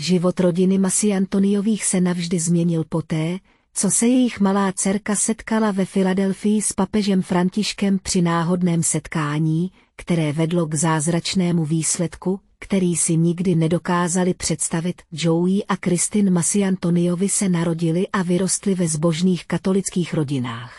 Život rodiny Masi Antoniových se navždy změnil poté, co se jejich malá dcerka setkala ve Filadelfii s papežem Františkem při náhodném setkání, které vedlo k zázračnému výsledku, který si nikdy nedokázali představit. Joey a Kristin Masi Antoniovi se narodili a vyrostli ve zbožných katolických rodinách.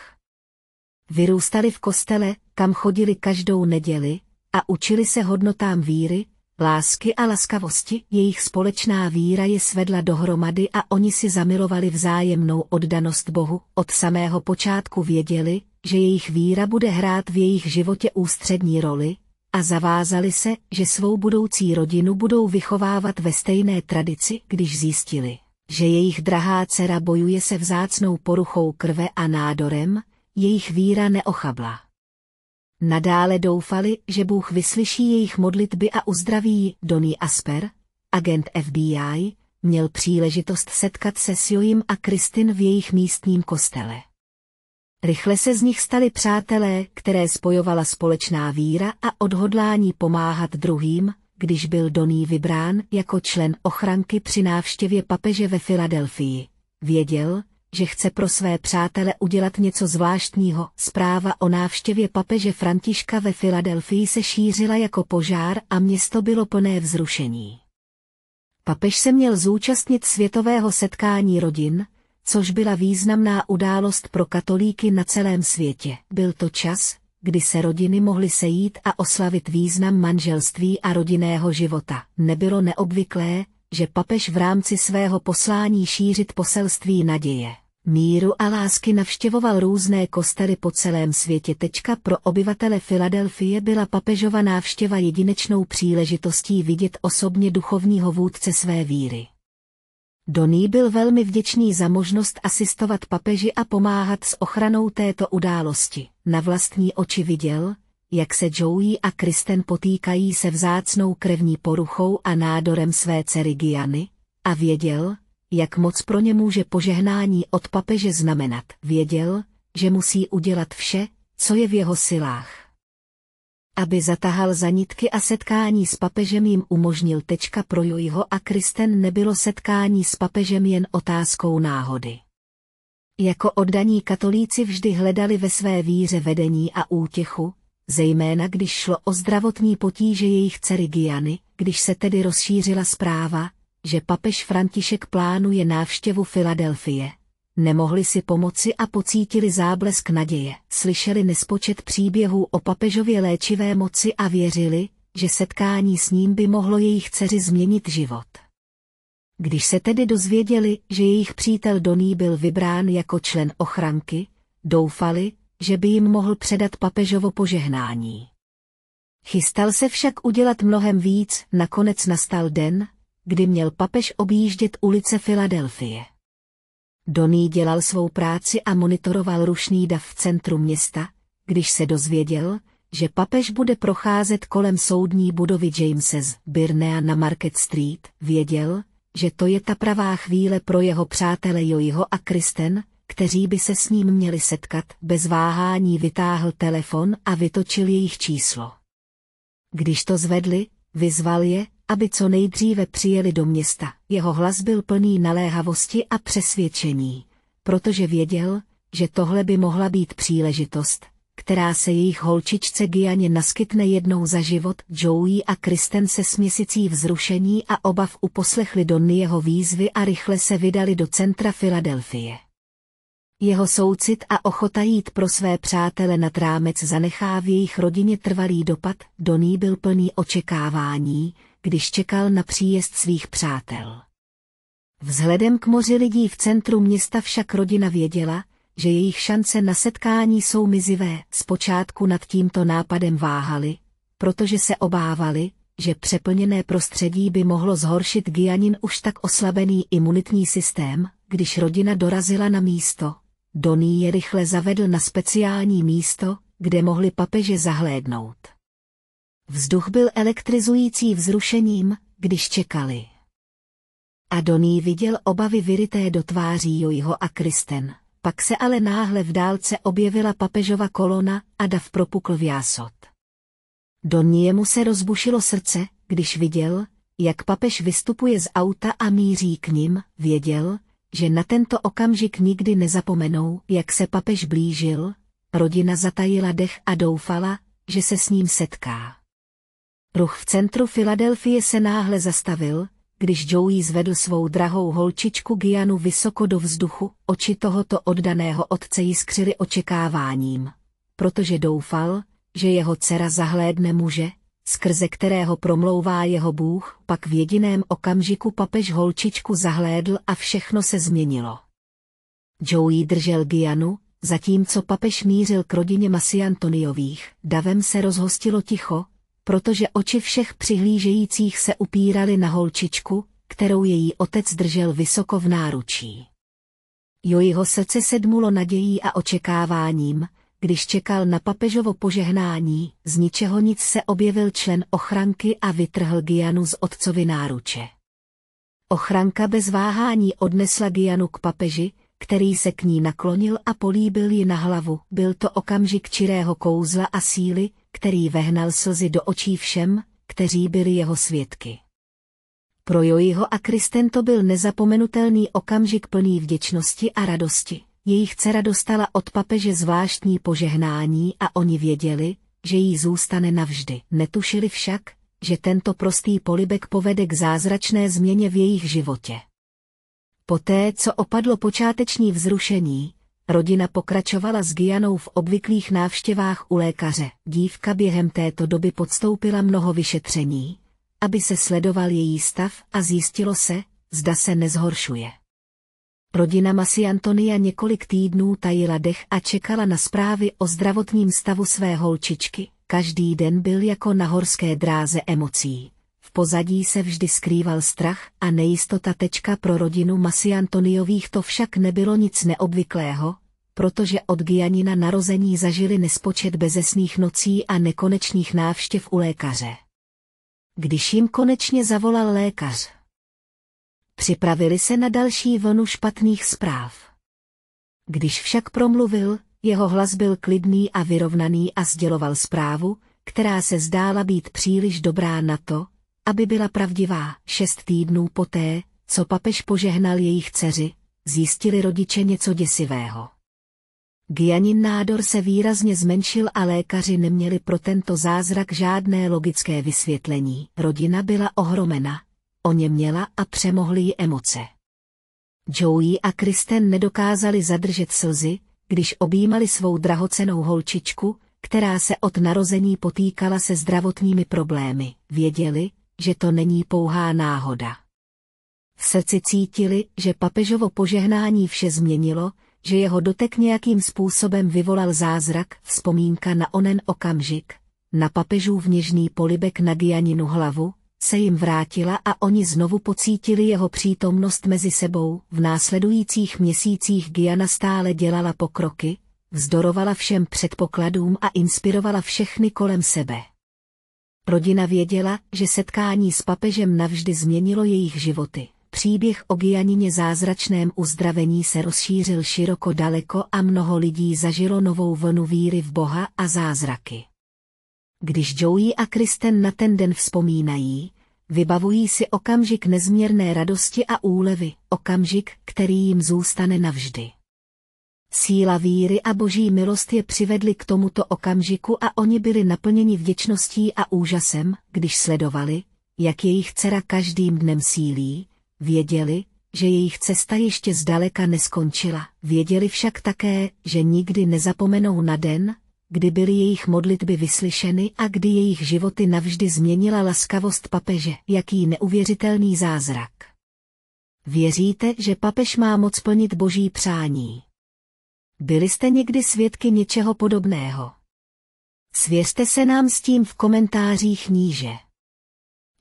Vyrůstali v kostele, kam chodili každou neděli, a učili se hodnotám víry, lásky a laskavosti, jejich společná víra je svedla dohromady a oni si zamilovali vzájemnou oddanost Bohu, od samého počátku věděli, že jejich víra bude hrát v jejich životě ústřední roli, a zavázali se, že svou budoucí rodinu budou vychovávat ve stejné tradici, když zjistili, že jejich drahá dcera bojuje se vzácnou poruchou krve a nádorem, jejich víra neochabla. Nadále doufali, že Bůh vyslyší jejich modlitby a uzdraví ji. Donny Asper, agent FBI, měl příležitost setkat se s Jojim a Kristin v jejich místním kostele. Rychle se z nich stali přátelé, které spojovala společná víra a odhodlání pomáhat druhým, když byl Doný vybrán jako člen ochranky při návštěvě papeže ve Filadelfii. Věděl, že chce pro své přátele udělat něco zvláštního. Zpráva o návštěvě papeže Františka ve Filadelfii se šířila jako požár a město bylo plné vzrušení. Papež se měl zúčastnit světového setkání rodin, což byla významná událost pro katolíky na celém světě. Byl to čas, kdy se rodiny mohly sejít a oslavit význam manželství a rodinného života. Nebylo neobvyklé, že papež v rámci svého poslání šířit poselství naděje, míru a lásky navštěvoval různé kostely po celém světě. Tečka pro obyvatele Filadelfie byla papežova návštěva jedinečnou příležitostí vidět osobně duchovního vůdce své víry. Doný byl velmi vděčný za možnost asistovat papeži a pomáhat s ochranou této události. Na vlastní oči viděl, jak se Joey a Kristen potýkají se vzácnou krevní poruchou a nádorem své dcery Giany, a věděl, jak moc pro ně může požehnání od papeže znamenat. Věděl, že musí udělat vše, co je v jeho silách. Aby zatahal za nitky a setkání s papežem jim umožnil tečka pro Jojiho a Kristen nebylo setkání s papežem jen otázkou náhody. Jako oddaní katolíci vždy hledali ve své víře vedení a útěchu, zejména když šlo o zdravotní potíže jejich dcery Giany, když se tedy rozšířila zpráva, že papež František plánuje návštěvu Filadelfie. Nemohli si pomoci a pocítili záblesk naděje. Slyšeli nespočet příběhů o papežově léčivé moci a věřili, že setkání s ním by mohlo jejich dceři změnit život. Když se tedy dozvěděli, že jejich přítel Doný byl vybrán jako člen ochranky, doufali, že by jim mohl předat papežovo požehnání. Chystal se však udělat mnohem víc, nakonec nastal den, kdy měl papež objíždět ulice Filadelfie. Doný dělal svou práci a monitoroval rušný dav v centru města, když se dozvěděl, že papež bude procházet kolem soudní budovy Jameses Birnea na Market Street, věděl, že to je ta pravá chvíle pro jeho přátele Jojiho a Kristen, kteří by se s ním měli setkat, bez váhání vytáhl telefon a vytočil jejich číslo. Když to zvedli, vyzval je, aby co nejdříve přijeli do města. Jeho hlas byl plný naléhavosti a přesvědčení, protože věděl, že tohle by mohla být příležitost, která se jejich holčičce Gianě naskytne jednou za život. Joey a Kristen se směsicí vzrušení a obav uposlechli Donny jeho výzvy a rychle se vydali do centra Filadelfie. Jeho soucit a ochota jít pro své přátele nad rámec zanechá v jejich rodině trvalý dopad, Doný byl plný očekávání, když čekal na příjezd svých přátel. Vzhledem k moři lidí v centru města však rodina věděla, že jejich šance na setkání jsou mizivé. Zpočátku nad tímto nápadem váhali, protože se obávali, že přeplněné prostředí by mohlo zhoršit Gianin už tak oslabený imunitní systém, když rodina dorazila na místo, Doný je rychle zavedl na speciální místo, kde mohli papeže zahlédnout. Vzduch byl elektrizující vzrušením, když čekali. A Doný viděl obavy vyryté do tváří Jojho a Kristen. Pak se ale náhle v dálce objevila papežova kolona a dav propukl v jásot. Doniemu se rozbušilo srdce, když viděl, jak papež vystupuje z auta a míří k ním, věděl, že na tento okamžik nikdy nezapomenou, jak se papež blížil, rodina zatajila dech a doufala, že se s ním setká. Ruch v centru Filadelfie se náhle zastavil, když Joey zvedl svou drahou holčičku Gianu vysoko do vzduchu, oči tohoto oddaného otce jiskřily očekáváním, protože doufal, že jeho dcera zahlédne muže, skrze kterého promlouvá jeho Bůh, pak v jediném okamžiku papež holčičku zahlédl a všechno se změnilo. Joey držel Gianu, zatímco papež mířil k rodině Masi Antoniových, davem se rozhostilo ticho, protože oči všech přihlížejících se upíraly na holčičku, kterou její otec držel vysoko v náručí. Jojiho srdce sedmulo nadějí a očekáváním, když čekal na papežovo požehnání, z ničeho nic se objevil člen ochranky a vytrhl Gianu z otcovy náruče. Ochranka bez váhání odnesla Gianu k papeži, který se k ní naklonil a políbil ji na hlavu. Byl to okamžik čirého kouzla a síly, který vehnal slzy do očí všem, kteří byli jeho svědky. Pro Jojiho a Kristen to byl nezapomenutelný okamžik plný vděčnosti a radosti jejich dcera dostala od papeže zvláštní požehnání a oni věděli, že jí zůstane navždy. Netušili však, že tento prostý polibek povede k zázračné změně v jejich životě. Poté, co opadlo počáteční vzrušení, rodina pokračovala s Gianou v obvyklých návštěvách u lékaře. Dívka během této doby podstoupila mnoho vyšetření, aby se sledoval její stav a zjistilo se, zda se nezhoršuje. Rodina Masi Antonia několik týdnů tajila dech a čekala na zprávy o zdravotním stavu své holčičky. Každý den byl jako na horské dráze emocí. V pozadí se vždy skrýval strach a nejistota tečka pro rodinu Masi Antoniových to však nebylo nic neobvyklého, protože od Gianina narození zažili nespočet bezesných nocí a nekonečných návštěv u lékaře. Když jim konečně zavolal lékař, Připravili se na další vlnu špatných zpráv. Když však promluvil, jeho hlas byl klidný a vyrovnaný a sděloval zprávu, která se zdála být příliš dobrá na to, aby byla pravdivá. Šest týdnů poté, co papež požehnal jejich dceři, zjistili rodiče něco děsivého. Gianin nádor se výrazně zmenšil a lékaři neměli pro tento zázrak žádné logické vysvětlení. Rodina byla ohromena, o ně měla a přemohly ji emoce. Joey a Kristen nedokázali zadržet slzy, když objímali svou drahocenou holčičku, která se od narození potýkala se zdravotními problémy, věděli, že to není pouhá náhoda. V srdci cítili, že papežovo požehnání vše změnilo, že jeho dotek nějakým způsobem vyvolal zázrak, vzpomínka na onen okamžik, na papežův něžný polibek na Gianinu hlavu, se jim vrátila a oni znovu pocítili jeho přítomnost mezi sebou. V následujících měsících Giana stále dělala pokroky, vzdorovala všem předpokladům a inspirovala všechny kolem sebe. Rodina věděla, že setkání s papežem navždy změnilo jejich životy. Příběh o Gianině zázračném uzdravení se rozšířil široko daleko a mnoho lidí zažilo novou vlnu víry v Boha a zázraky. Když Joey a Kristen na ten den vzpomínají, vybavují si okamžik nezměrné radosti a úlevy, okamžik, který jim zůstane navždy. Síla víry a boží milost je přivedly k tomuto okamžiku a oni byli naplněni vděčností a úžasem, když sledovali, jak jejich dcera každým dnem sílí, věděli, že jejich cesta ještě zdaleka neskončila. Věděli však také, že nikdy nezapomenou na den, kdy byly jejich modlitby vyslyšeny a kdy jejich životy navždy změnila laskavost papeže. Jaký neuvěřitelný zázrak. Věříte, že papež má moc plnit boží přání? Byli jste někdy svědky něčeho podobného? Svěřte se nám s tím v komentářích níže.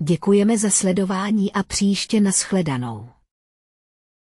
Děkujeme za sledování a příště nashledanou.